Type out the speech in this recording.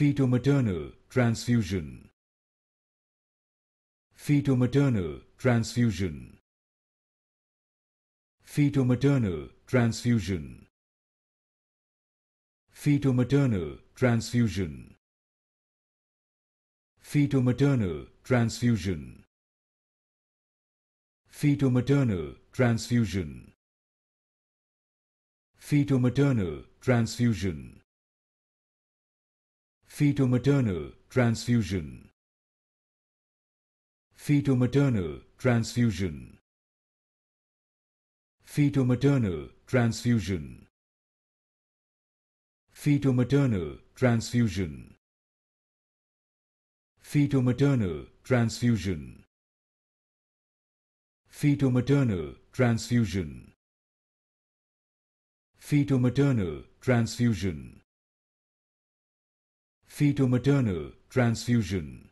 Feto-maternal transfusion Feto-maternal transfusion Feto-maternal transfusion Feto-maternal transfusion Feto-maternal transfusion Feto-maternal transfusion Feto-maternal transfusion Feto-maternal transfusion Feto-maternal transfusion Feto-maternal transfusion Feto-maternal transfusion Feto-maternal transfusion Feto-maternal transfusion Feto-maternal transfusion feto-maternal transfusion.